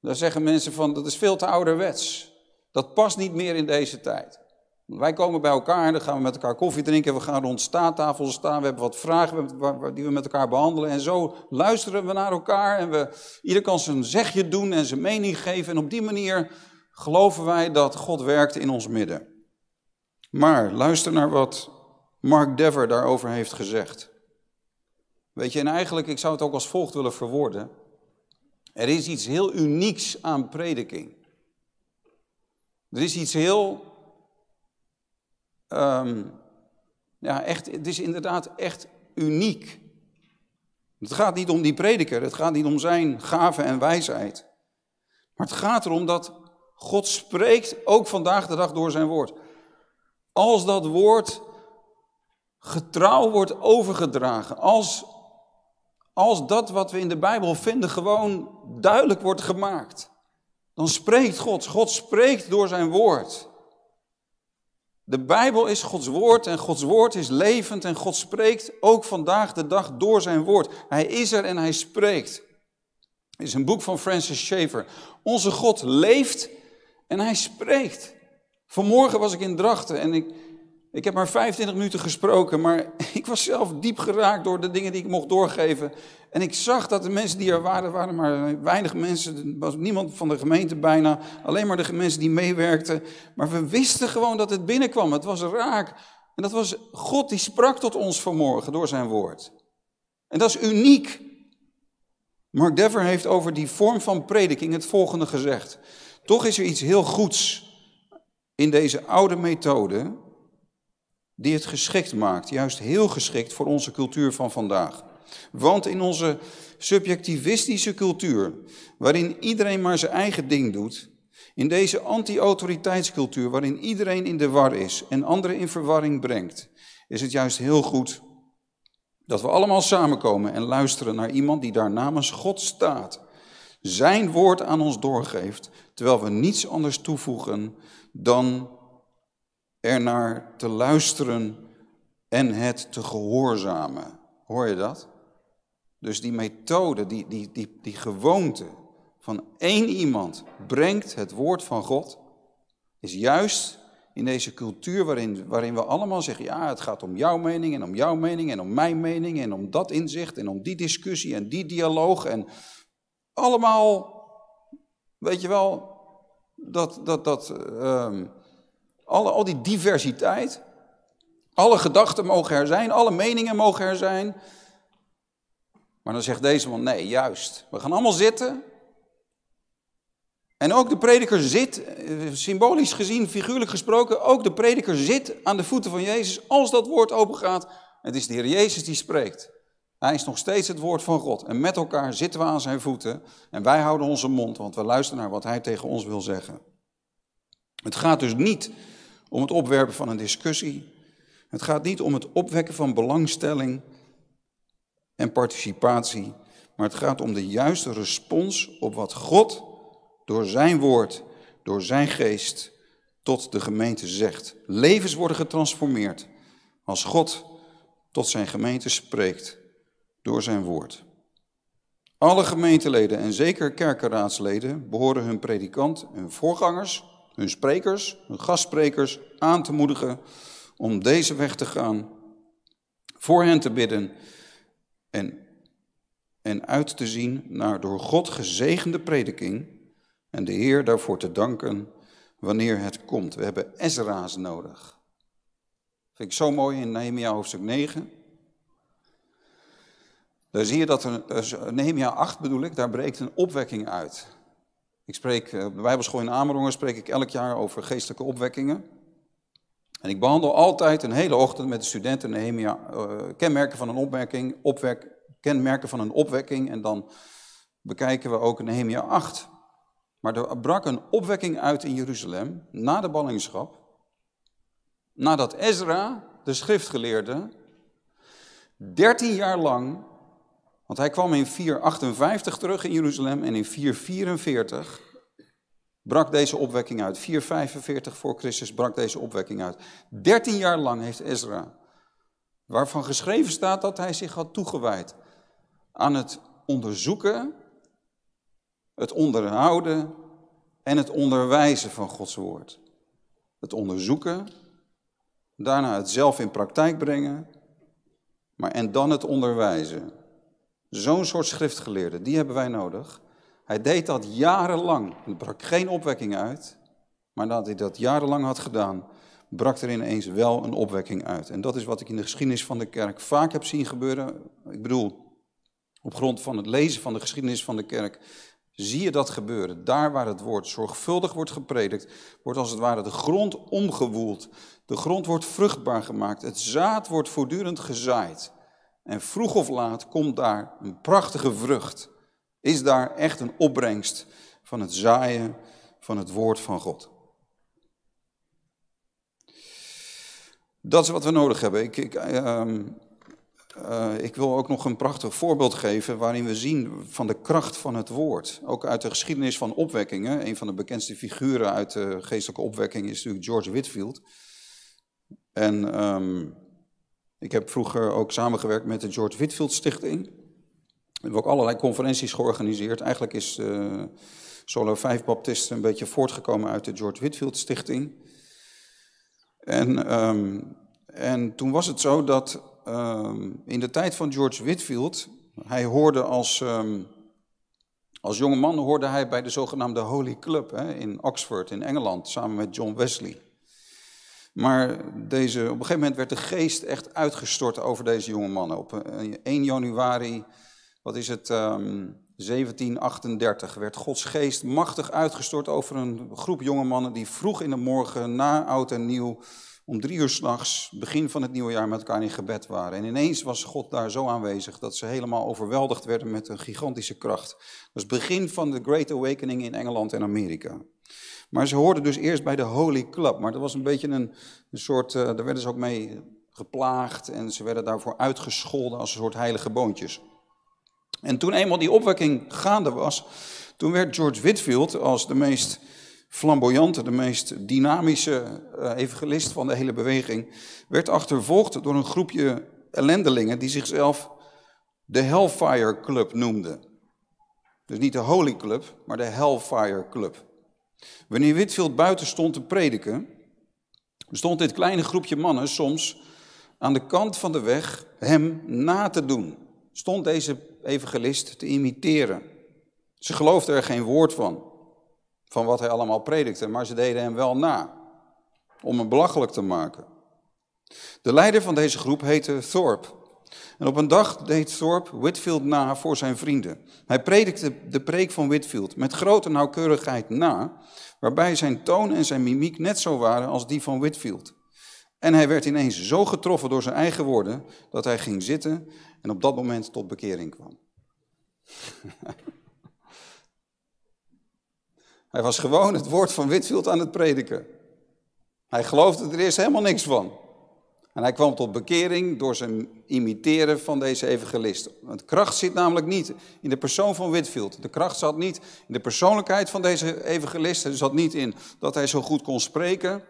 [SPEAKER 1] daar zeggen mensen van dat is veel te ouderwets. Dat past niet meer in deze tijd. Wij komen bij elkaar en dan gaan we met elkaar koffie drinken. We gaan rond staattafels staan. We hebben wat vragen die we met elkaar behandelen. En zo luisteren we naar elkaar. En we, ieder kan zijn zegje doen en zijn mening geven. En op die manier geloven wij dat God werkt in ons midden. Maar luister naar wat Mark Dever daarover heeft gezegd. Weet je, en eigenlijk, ik zou het ook als volgt willen verwoorden. Er is iets heel unieks aan prediking. Er is iets heel. Ehm, ja, echt, het is inderdaad echt uniek. Het gaat niet om die prediker, het gaat niet om zijn gave en wijsheid. Maar het gaat erom dat God spreekt, ook vandaag de dag door zijn woord. Als dat woord getrouw wordt overgedragen, als als dat wat we in de Bijbel vinden gewoon duidelijk wordt gemaakt, dan spreekt God. God spreekt door zijn woord. De Bijbel is Gods woord en Gods woord is levend en God spreekt ook vandaag de dag door zijn woord. Hij is er en hij spreekt. Het is een boek van Francis Schaeffer. Onze God leeft en hij spreekt. Vanmorgen was ik in Drachten en ik, ik heb maar 25 minuten gesproken, maar ik was zelf diep geraakt door de dingen die ik mocht doorgeven. En ik zag dat de mensen die er waren, waren maar weinig mensen. Er was niemand van de gemeente bijna, alleen maar de mensen die meewerkten. Maar we wisten gewoon dat het binnenkwam, het was raak. En dat was God die sprak tot ons vanmorgen door zijn woord. En dat is uniek. Mark Dever heeft over die vorm van prediking het volgende gezegd. Toch is er iets heel goeds in deze oude methode die het geschikt maakt, juist heel geschikt voor onze cultuur van vandaag. Want in onze subjectivistische cultuur, waarin iedereen maar zijn eigen ding doet, in deze anti-autoriteitscultuur, waarin iedereen in de war is en anderen in verwarring brengt, is het juist heel goed dat we allemaal samenkomen en luisteren naar iemand die daar namens God staat, zijn woord aan ons doorgeeft, terwijl we niets anders toevoegen dan naar te luisteren en het te gehoorzamen. Hoor je dat? Dus die methode, die, die, die, die gewoonte van één iemand brengt het woord van God, is juist in deze cultuur waarin, waarin we allemaal zeggen, ja, het gaat om jouw mening en om jouw mening en om mijn mening en om dat inzicht en om die discussie en die dialoog en allemaal, weet je wel, dat, dat, dat ehm, alle, al die diversiteit. Alle gedachten mogen er zijn, alle meningen mogen er zijn. Maar dan zegt deze man, nee, juist. We gaan allemaal zitten. En ook de prediker zit, eh, symbolisch gezien, figuurlijk gesproken, ook de prediker zit aan de voeten van Jezus. Als dat woord opengaat, het is de Heer Jezus die spreekt. Hij is nog steeds het woord van God. En met elkaar zitten we aan zijn voeten en wij houden onze mond, want we luisteren naar wat hij tegen ons wil zeggen. Het gaat dus niet om het opwerpen van een discussie. Het gaat niet om het opwekken van belangstelling en participatie, maar het gaat om de juiste respons op wat God door zijn woord, door zijn geest tot de gemeente zegt. Levens worden getransformeerd als God tot zijn gemeente spreekt door zijn woord. Alle gemeenteleden en zeker kerkenraadsleden behoren hun predikant, hun voorgangers, hun sprekers, hun gastsprekers aan te moedigen om deze weg te gaan, voor hen te bidden en, en uit te zien naar door God gezegende prediking en de Heer daarvoor te danken wanneer het komt. We hebben Ezra's nodig. Vind ik zo mooi in Nehemia hoofdstuk 9. Daar zie je dat er, Nehemia 8 bedoel ik, daar breekt een opwekking uit. Ik spreek, eh, bij de Bijbelschool in Amerongen spreek ik elk jaar over geestelijke opwekkingen. En ik behandel altijd een hele ochtend met de studenten Nehemia eh, kenmerken van een opwekking, opwek, kenmerken van een opwekking. En dan bekijken we ook Nehemia 8. Maar er brak een opwekking uit in Jeruzalem na de ballingschap. Nadat Ezra, de schriftgeleerde, 13 jaar lang want hij kwam in 458 terug in Jeruzalem en in 444 brak deze opwekking uit. 445 voor Christus brak deze opwekking uit. 13 jaar lang heeft Ezra, waarvan geschreven staat dat hij zich had toegewijd aan het onderzoeken, het onderhouden en het onderwijzen van Gods woord. Het onderzoeken, daarna het zelf in praktijk brengen, maar en dan het onderwijzen. Zo'n soort schriftgeleerde, die hebben wij nodig. Hij deed dat jarenlang. Er brak geen opwekking uit. Maar nadat hij dat jarenlang had gedaan, brak er ineens wel een opwekking uit. En dat is wat ik in de geschiedenis van de kerk vaak heb zien gebeuren. Ik bedoel, op grond van het lezen van de geschiedenis van de kerk zie je dat gebeuren. Daar waar het woord zorgvuldig wordt gepredikt, wordt als het ware de grond omgewoeld. De grond wordt vruchtbaar gemaakt. Het zaad wordt voortdurend gezaaid. En vroeg of laat komt daar een prachtige vrucht. Is daar echt een opbrengst van het zaaien van het woord van God. Dat is wat we nodig hebben. Ik, ik, ehm, eh, ik wil ook nog een prachtig voorbeeld geven waarin we zien van de kracht van het woord. Ook uit de geschiedenis van opwekkingen. Een van de bekendste figuren uit de geestelijke opwekking is natuurlijk George Whitfield. En ehm, ik heb vroeger ook samengewerkt met de George Whitfield Stichting. We hebben ook allerlei conferenties georganiseerd. Eigenlijk is uh, Solo 5 Baptisten een beetje voortgekomen uit de George Whitfield Stichting. En, ehm, en toen was het zo dat ehm, in de tijd van George Whitfield, hij hoorde als, um, als jonge man hoorde hij bij de zogenaamde Holy Club hè, in Oxford in Engeland samen met John Wesley. Maar deze, op een gegeven moment werd de geest echt uitgestort over deze jonge mannen. Op 1 eh, januari, wat is het, 1738 ehm, werd Gods geest machtig uitgestort over een groep jonge mannen die vroeg in de morgen, na oud en nieuw, om drie uur s'nachts, begin van het nieuwe jaar, met elkaar in gebed waren. En ineens was God daar zo aanwezig dat ze helemaal overweldigd werden met een gigantische kracht. Dat is het begin van de Great Awakening in Engeland en Amerika. Maar ze hoorden dus eerst bij de Holy Club. Maar dat was een beetje een, een soort, eh, daar werden ze ook mee geplaagd en ze werden daarvoor uitgescholden als een soort heilige boontjes. En toen eenmaal die opwekking gaande was, toen werd George Whitfield als de meest flamboyante, de meest dynamische eh, evangelist van de hele beweging, werd achtervolgd door een groepje ellendelingen die zichzelf de Hellfire Club noemden. Dus niet de Holy Club, maar de Hellfire Club. Wanneer Witfield buiten stond te prediken, stond dit kleine groepje mannen soms aan de kant van de weg hem na te doen. Stond deze evangelist te imiteren. Ze geloofden er geen woord van, van wat hij allemaal predikte, maar ze deden hem wel na, om hem belachelijk te maken. De leider van deze groep heette Thorpe. En op een dag deed Thorpe Whitfield na voor zijn vrienden. Hij predikte de preek van Whitfield met grote nauwkeurigheid na, waarbij zijn toon en zijn mimiek net zo waren als die van Whitfield. En hij werd ineens zo getroffen door zijn eigen woorden dat hij ging zitten en op dat moment tot bekering kwam. hij was gewoon het woord van Whitfield aan het prediken. Hij geloofde er eerst helemaal niks van. En hij kwam tot bekering door zijn imiteren van deze evangelist. Want de kracht zit namelijk niet in de persoon van Whitfield. De kracht zat niet in de persoonlijkheid van deze evangelist. Er zat niet in dat hij zo goed kon spreken.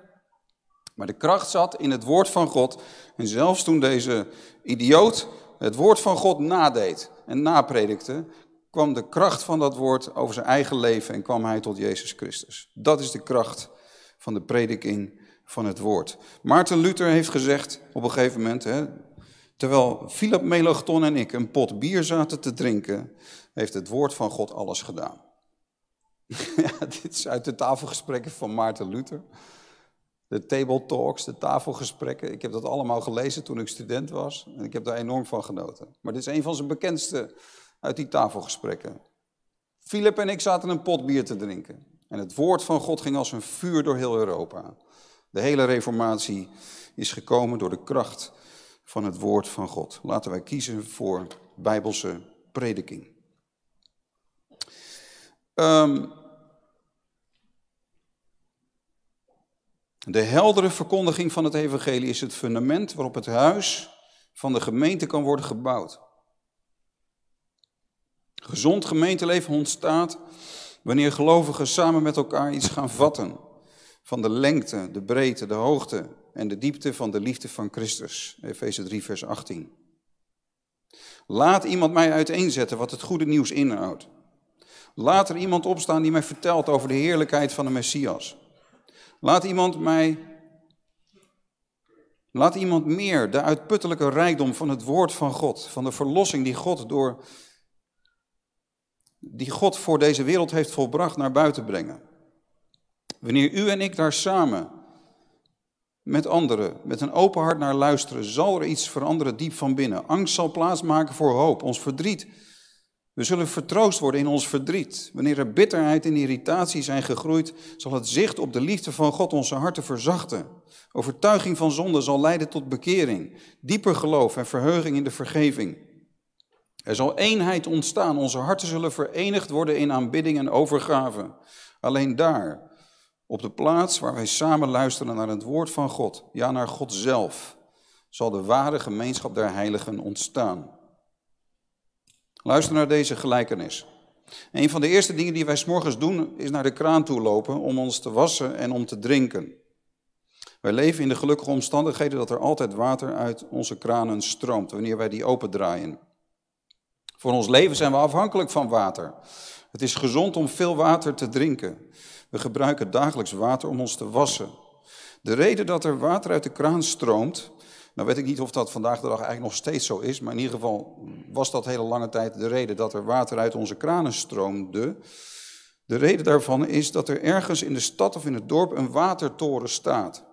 [SPEAKER 1] Maar de kracht zat in het woord van God. En zelfs toen deze idioot het woord van God nadeed en napredikte, kwam de kracht van dat woord over zijn eigen leven en kwam hij tot Jezus Christus. Dat is de kracht van de prediking van het woord. Maarten Luther heeft gezegd op een gegeven moment, hè, terwijl Philip Melanchthon en ik een pot bier zaten te drinken, heeft het woord van God alles gedaan. ja, dit is uit de tafelgesprekken van Maarten Luther. De table talks, de tafelgesprekken. Ik heb dat allemaal gelezen toen ik student was. En ik heb daar enorm van genoten. Maar dit is een van zijn bekendste uit die tafelgesprekken. Philip en ik zaten een pot bier te drinken. En het woord van God ging als een vuur door heel Europa. De hele reformatie is gekomen door de kracht van het woord van God. Laten wij kiezen voor bijbelse prediking. Ehm, de heldere verkondiging van het evangelie is het fundament waarop het huis van de gemeente kan worden gebouwd. Gezond gemeenteleven ontstaat wanneer gelovigen samen met elkaar iets gaan vatten van de lengte, de breedte, de hoogte en de diepte van de liefde van Christus. Efeze 3, vers 18. Laat iemand mij uiteenzetten wat het goede nieuws inhoudt. Laat er iemand opstaan die mij vertelt over de heerlijkheid van de Messias. Laat iemand mij. Laat iemand meer de uitputtelijke rijkdom van het woord van God, van de verlossing die God door die God voor deze wereld heeft volbracht naar buiten brengen. Wanneer u en ik daar samen met anderen, met een open hart naar luisteren, zal er iets veranderen diep van binnen. Angst zal plaatsmaken voor hoop, ons verdriet. We zullen vertroost worden in ons verdriet. Wanneer er bitterheid en irritatie zijn gegroeid, zal het zicht op de liefde van God onze harten verzachten. Overtuiging van zonde zal leiden tot bekering, dieper geloof en verheuging in de vergeving. Er zal eenheid ontstaan, onze harten zullen verenigd worden in aanbidding en overgave. Alleen daar op de plaats waar wij samen luisteren naar het woord van God, ja naar God zelf, zal de ware gemeenschap der heiligen ontstaan. Luister naar deze gelijkenis. Een van de eerste dingen die wij s'morgens doen, is naar de kraan toe lopen om ons te wassen en om te drinken. Wij leven in de gelukkige omstandigheden dat er altijd water uit onze kranen stroomt wanneer wij die opendraaien. Voor ons leven zijn we afhankelijk van water. Het is gezond om veel water te drinken. We gebruiken dagelijks water om ons te wassen. De reden dat er water uit de kraan stroomt, nou weet ik niet of dat vandaag de dag eigenlijk nog steeds zo is, maar in ieder geval was dat hele lange tijd de reden dat er water uit onze kranen stroomde. De reden daarvan is dat er ergens in de stad of in het dorp een watertoren staat.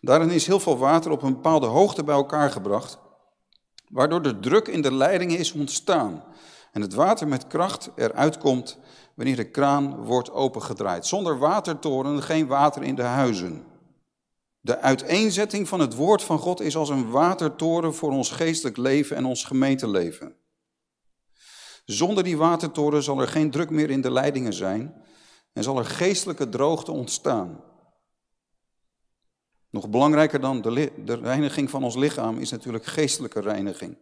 [SPEAKER 1] Daarin is heel veel water op een bepaalde hoogte bij elkaar gebracht, waardoor de druk in de leidingen is ontstaan en het water met kracht eruit komt wanneer de kraan wordt opengedraaid. Zonder watertoren geen water in de huizen. De uiteenzetting van het woord van God is als een watertoren voor ons geestelijk leven en ons gemeenteleven. Zonder die watertoren zal er geen druk meer in de leidingen zijn en zal er geestelijke droogte ontstaan. Nog belangrijker dan de, de reiniging van ons lichaam is natuurlijk geestelijke reiniging.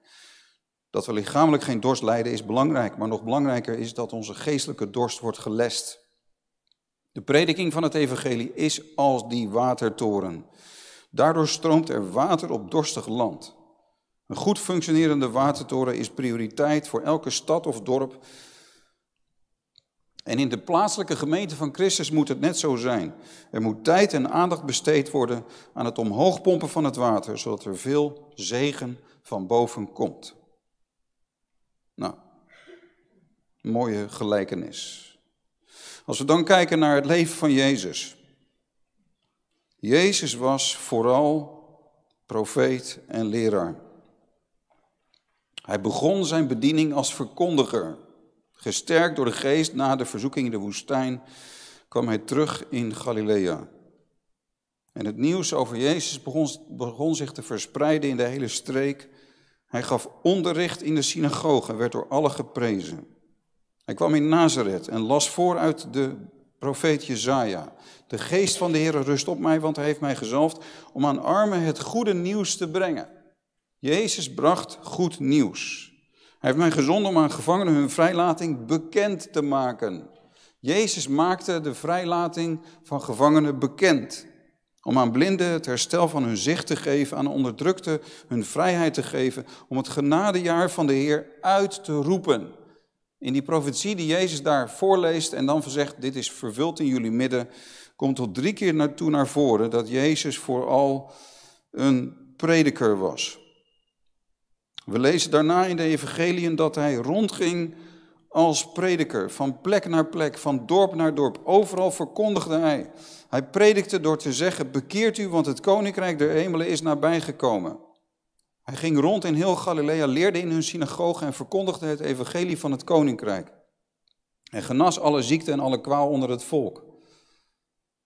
[SPEAKER 1] Dat we lichamelijk geen dorst lijden is belangrijk, maar nog belangrijker is dat onze geestelijke dorst wordt gelest. De prediking van het evangelie is als die watertoren. Daardoor stroomt er water op dorstig land. Een goed functionerende watertoren is prioriteit voor elke stad of dorp. En in de plaatselijke gemeente van Christus moet het net zo zijn. Er moet tijd en aandacht besteed worden aan het omhoogpompen van het water, zodat er veel zegen van boven komt. Nou, mooie gelijkenis. Als we dan kijken naar het leven van Jezus. Jezus was vooral profeet en leraar. Hij begon zijn bediening als verkondiger. Gesterkt door de geest na de verzoeking in de woestijn kwam hij terug in Galilea. En het nieuws over Jezus begon, begon zich te verspreiden in de hele streek hij gaf onderricht in de synagoge en werd door allen geprezen. Hij kwam in Nazareth en las vooruit de profeet Jezaja. De geest van de Heer rust op mij, want hij heeft mij gezalfd om aan armen het goede nieuws te brengen. Jezus bracht goed nieuws. Hij heeft mij gezonden om aan gevangenen hun vrijlating bekend te maken. Jezus maakte de vrijlating van gevangenen bekend. Om aan blinden het herstel van hun zicht te geven, aan onderdrukten hun vrijheid te geven, om het genadejaar van de Heer uit te roepen. In die profetie die Jezus daar voorleest en dan verzegt, dit is vervuld in jullie midden, komt tot drie keer naartoe naar voren dat Jezus vooral een prediker was. We lezen daarna in de evangeliën dat hij rondging als prediker, van plek naar plek, van dorp naar dorp. Overal verkondigde hij. Hij predikte door te zeggen, bekeert u, want het koninkrijk der hemelen is nabijgekomen. Hij ging rond in heel Galilea, leerde in hun synagogen en verkondigde het evangelie van het koninkrijk. En genas alle ziekte en alle kwaal onder het volk.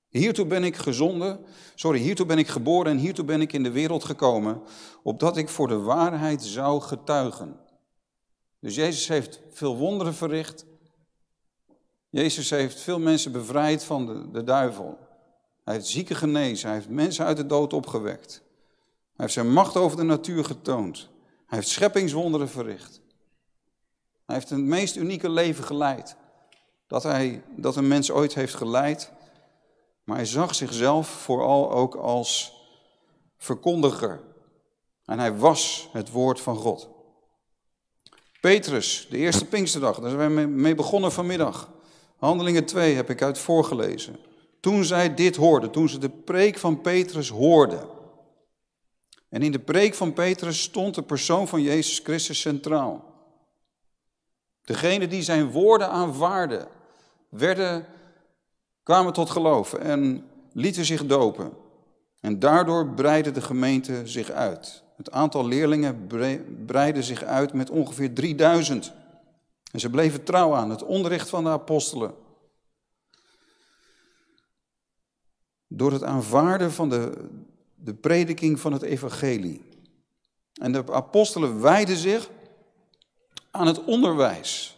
[SPEAKER 1] Hiertoe ben ik gezonden, sorry, hiertoe ben ik geboren en hiertoe ben ik in de wereld gekomen, opdat ik voor de waarheid zou getuigen. Dus Jezus heeft veel wonderen verricht. Jezus heeft veel mensen bevrijd van de, de duivel. Hij heeft zieken genezen. Hij heeft mensen uit de dood opgewekt. Hij heeft zijn macht over de natuur getoond. Hij heeft scheppingswonderen verricht. Hij heeft het meest unieke leven geleid. Dat, hij, dat een mens ooit heeft geleid. Maar hij zag zichzelf vooral ook als verkondiger. En hij was het woord van God. Petrus, de eerste Pinksterdag, daar zijn we mee begonnen vanmiddag. Handelingen 2 heb ik uit voorgelezen. Toen zij dit hoorden, toen ze de preek van Petrus hoorden. En in de preek van Petrus stond de persoon van Jezus Christus centraal. Degene die zijn woorden aanvaarden, werden, kwamen tot geloof en lieten zich dopen. En daardoor breidde de gemeente zich uit. Het aantal leerlingen breidde zich uit met ongeveer 3000. En ze bleven trouw aan het onderricht van de apostelen. Door het aanvaarden van de, de prediking van het evangelie. En de apostelen wijden zich aan het onderwijs.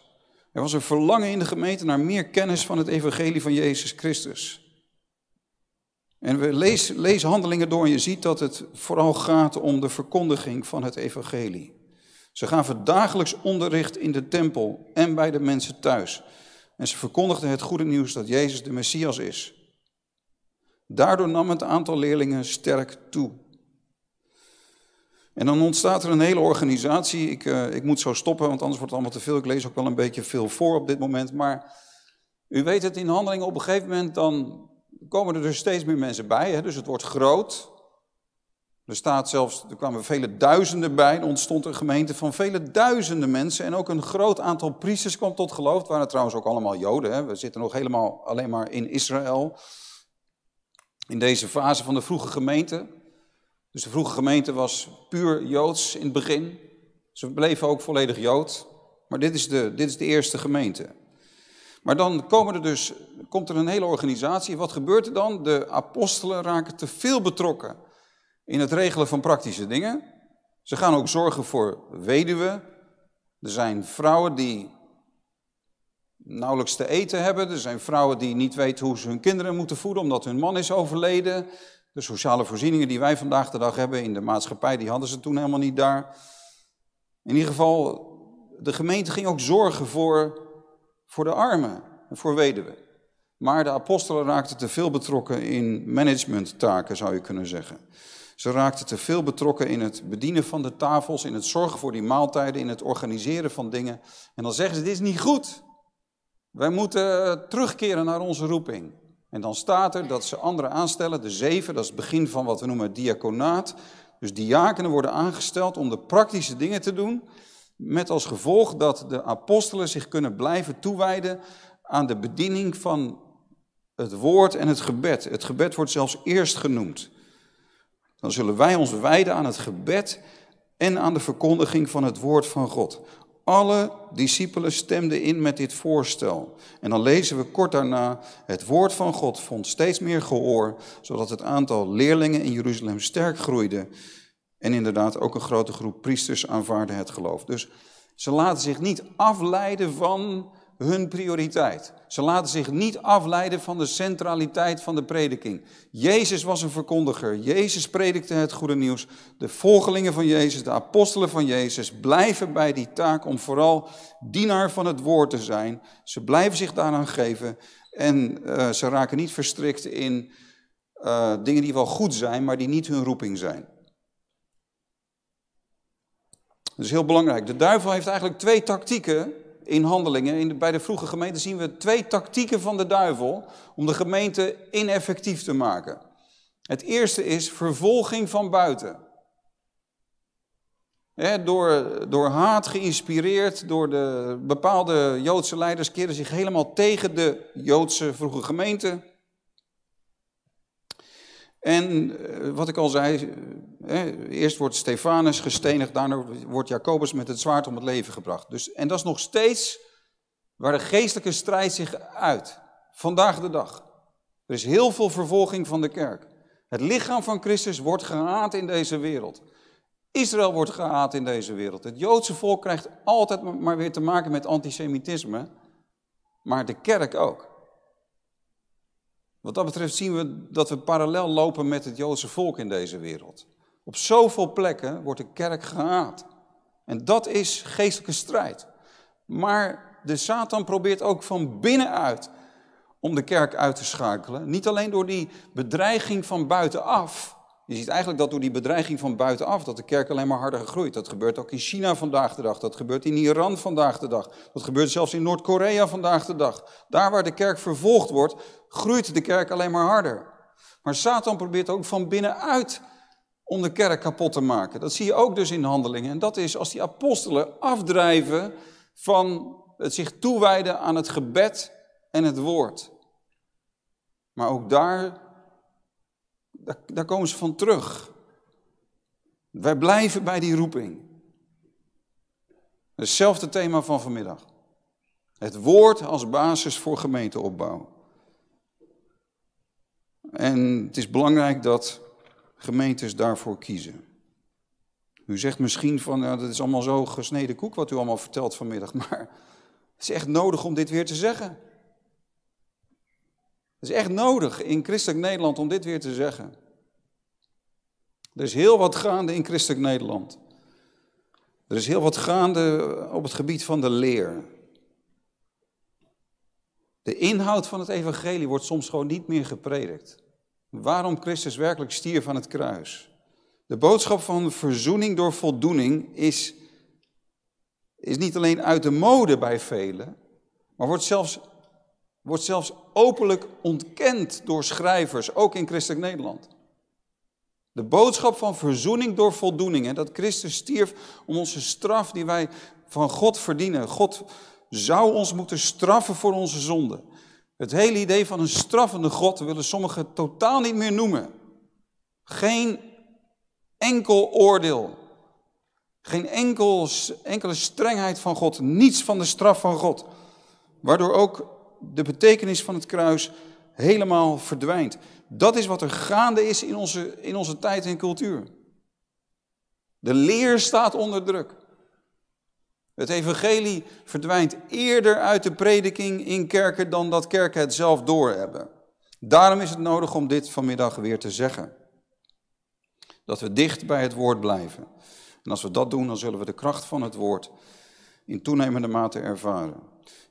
[SPEAKER 1] Er was een verlangen in de gemeente naar meer kennis van het evangelie van Jezus Christus. En we lees, handelingen door en je ziet dat het vooral gaat om de verkondiging van het evangelie. Ze gaven dagelijks onderricht in de tempel en bij de mensen thuis. En ze verkondigden het goede nieuws dat Jezus de Messias is. Daardoor nam het aantal leerlingen sterk toe. En dan ontstaat er een hele organisatie. Ik, eh, ik moet zo stoppen, want anders wordt het allemaal te veel. Ik lees ook wel een beetje veel voor op dit moment. Maar u weet het, in handelingen op een gegeven moment dan komen er dus steeds meer mensen bij, hè? dus het wordt groot. Er staat zelfs, er kwamen vele duizenden bij, er ontstond een gemeente van vele duizenden mensen en ook een groot aantal priesters kwam tot geloof. Het waren trouwens ook allemaal Joden, hè? we zitten nog helemaal alleen maar in Israël, in deze fase van de vroege gemeente. Dus de vroege gemeente was puur Joods in het begin, ze bleven ook volledig Jood, maar dit is de, dit is de eerste gemeente. Maar dan komen er dus, komt er een hele organisatie. Wat gebeurt er dan? De apostelen raken te veel betrokken in het regelen van praktische dingen. Ze gaan ook zorgen voor weduwen. Er zijn vrouwen die nauwelijks te eten hebben. Er zijn vrouwen die niet weten hoe ze hun kinderen moeten voeden omdat hun man is overleden. De sociale voorzieningen die wij vandaag de dag hebben in de maatschappij, die hadden ze toen helemaal niet daar. In ieder geval, de gemeente ging ook zorgen voor voor de armen en voor weduwen. Maar de apostelen raakten te veel betrokken in managementtaken, zou je kunnen zeggen. Ze raakten te veel betrokken in het bedienen van de tafels, in het zorgen voor die maaltijden, in het organiseren van dingen. En dan zeggen ze, dit is niet goed. Wij moeten eh, terugkeren naar onze roeping. En dan staat er dat ze anderen aanstellen, de zeven, dat is het begin van wat we noemen diaconaat. Dus diakenen worden aangesteld om de praktische dingen te doen. Met als gevolg dat de apostelen zich kunnen blijven toewijden aan de bediening van het woord en het gebed. Het gebed wordt zelfs eerst genoemd. Dan zullen wij ons wijden aan het gebed en aan de verkondiging van het woord van God. Alle discipelen stemden in met dit voorstel. En dan lezen we kort daarna, het woord van God vond steeds meer gehoor, zodat het aantal leerlingen in Jeruzalem sterk groeide. En inderdaad, ook een grote groep priesters aanvaarden het geloof. Dus ze laten zich niet afleiden van hun prioriteit. Ze laten zich niet afleiden van de centraliteit van de prediking. Jezus was een verkondiger. Jezus predikte het goede nieuws. De volgelingen van Jezus, de apostelen van Jezus blijven bij die taak om vooral dienaar van het woord te zijn. Ze blijven zich daaraan geven en eh, ze raken niet verstrikt in eh, dingen die wel goed zijn, maar die niet hun roeping zijn. Dat is heel belangrijk. De duivel heeft eigenlijk twee tactieken in handelingen. In bij de vroege gemeente zien we twee tactieken van de duivel om de gemeente ineffectief te maken. Het eerste is vervolging van buiten. door, door haat geïnspireerd, door de bepaalde Joodse leiders keren zich helemaal tegen de Joodse vroege gemeente. En eh, wat ik al zei, eerst wordt Stefanus gestenigd, daarna wordt Jacobus met het zwaard om het leven gebracht. Dus, en dat is nog steeds waar de geestelijke strijd zich uit. Vandaag de dag. Er is heel veel vervolging van de kerk. Het lichaam van Christus wordt gehaat in deze wereld. Israël wordt gehaat in deze wereld. Het Joodse volk krijgt altijd maar weer te maken met antisemitisme, maar de kerk ook. Wat dat betreft zien we dat we parallel lopen met het Joodse volk in deze wereld. Op zoveel plekken wordt de kerk gehaat. En dat is geestelijke strijd. Maar de Satan probeert ook van binnenuit om de kerk uit te schakelen. Niet alleen door die bedreiging van buitenaf. Je ziet eigenlijk dat door die bedreiging van buitenaf dat de kerk alleen maar harder groeit. Dat gebeurt ook in China vandaag de dag. Dat gebeurt in Iran vandaag de dag. Dat gebeurt zelfs in Noord-Korea vandaag de dag. Daar waar de kerk vervolgd wordt, groeit de kerk alleen maar harder. Maar Satan probeert ook van binnenuit om de kerk kapot te maken. Dat zie je ook dus in de handelingen. En dat is als die apostelen afdrijven van het zich toewijden aan het gebed en het woord. Maar ook daar, daar, daar komen ze van terug. Wij blijven bij die roeping. Hetzelfde thema van vanmiddag. Het woord als basis voor gemeenteopbouw. En het is belangrijk dat gemeentes daarvoor kiezen. U zegt misschien van, nou, dat is allemaal zo gesneden koek wat u allemaal vertelt vanmiddag, maar het is echt nodig om dit weer te zeggen. Het is echt nodig in christelijk Nederland om dit weer te zeggen. Er is heel wat gaande in christelijk Nederland. Er is heel wat gaande op het gebied van de leer. De inhoud van het evangelie wordt soms gewoon niet meer gepredikt waarom Christus werkelijk stierf van het kruis. De boodschap van verzoening door voldoening is, is niet alleen uit de mode bij velen, maar wordt zelfs, wordt zelfs openlijk ontkend door schrijvers, ook in christelijk Nederland. De boodschap van verzoening door voldoening, dat Christus stierf om onze straf die wij van God verdienen. God zou ons moeten straffen voor onze zonden. Het hele idee van een straffende God willen sommigen totaal niet meer noemen. Geen enkel oordeel. Geen enkel, enkele strengheid van God. Niets van de straf van God. Waardoor ook de betekenis van het kruis helemaal verdwijnt. Dat is wat er gaande is in onze, in onze tijd en cultuur. De leer staat onder druk. Het evangelie verdwijnt eerder uit de prediking in kerken dan dat kerken het zelf doorhebben. Daarom is het nodig om dit vanmiddag weer te zeggen. Dat we dicht bij het woord blijven. En als we dat doen, dan zullen we de kracht van het woord in toenemende mate ervaren.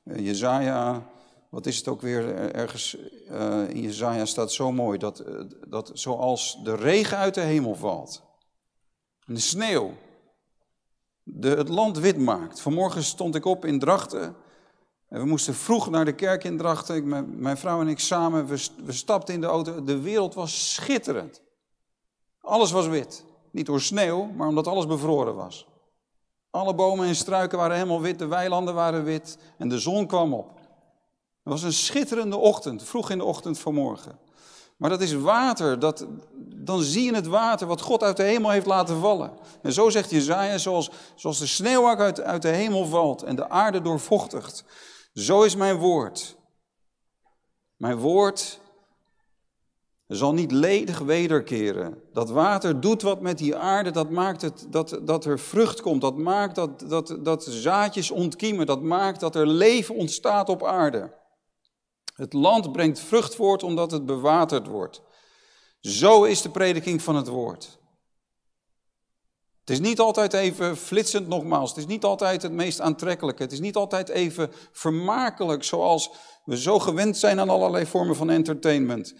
[SPEAKER 1] Eh, Jezaja, wat is het ook weer, ergens eh, in Jezaja staat zo mooi, dat, eh, dat zoals de regen uit de hemel valt. En de sneeuw, de, het land wit maakt. Vanmorgen stond ik op in Drachten. En we moesten vroeg naar de kerk in Drachten. Ik, mijn, mijn, vrouw en ik samen, we, we stapten in de auto. De wereld was schitterend. Alles was wit. Niet door sneeuw, maar omdat alles bevroren was. Alle bomen en struiken waren helemaal wit, de weilanden waren wit en de zon kwam op. Het was een schitterende ochtend, vroeg in de ochtend vanmorgen. Maar dat is water. Dat, dan zie je het water wat God uit de hemel heeft laten vallen. En zo zegt Jezaja, zoals, zoals de sneeuwak uit, uit de hemel valt en de aarde doorvochtigt. Zo is mijn woord. Mijn woord zal niet ledig wederkeren. Dat water doet wat met die aarde, dat maakt het, dat, dat er vrucht komt, dat maakt dat, dat, dat zaadjes ontkiemen, dat maakt dat er leven ontstaat op aarde. Het land brengt vrucht voort omdat het bewaterd wordt. Zo is de prediking van het woord. Het is niet altijd even flitsend, nogmaals. Het is niet altijd het meest aantrekkelijke. Het is niet altijd even vermakelijk, zoals we zo gewend zijn aan allerlei vormen van entertainment.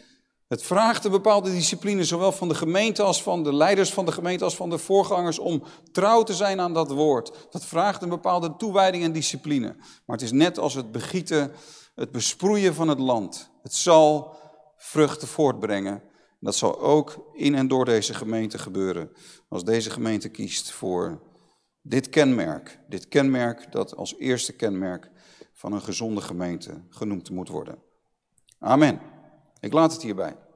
[SPEAKER 1] Het vraagt een bepaalde discipline, zowel van de gemeente als van de leiders van de gemeente als van de voorgangers, om trouw te zijn aan dat woord. Dat vraagt een bepaalde toewijding en discipline. Maar het is net als het begieten het besproeien van het land. Het zal vruchten voortbrengen. Dat zal ook in en door deze gemeente gebeuren. Als deze gemeente kiest voor dit kenmerk. Dit kenmerk dat als eerste kenmerk van een gezonde gemeente genoemd moet worden. Amen. Ik laat het hierbij.